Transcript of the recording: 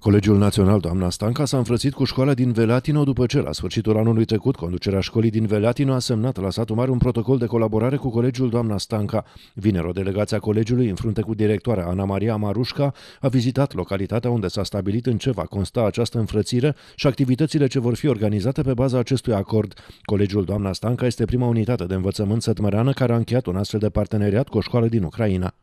Colegiul Național Doamna Stanca s-a înfrățit cu școala din Velatino după ce, la sfârșitul anului trecut, conducerea școlii din Velatino a semnat la satul mare un protocol de colaborare cu Colegiul Doamna Stanca. Vineri, o delegație a colegiului, în frunte cu directoarea Ana Maria Marușca, a vizitat localitatea unde s-a stabilit în ce va consta această înfrățire și activitățile ce vor fi organizate pe baza acestui acord. Colegiul Doamna Stanca este prima unitate de învățământ sătmăreană care a încheiat un astfel de parteneriat cu o școală din Ucraina.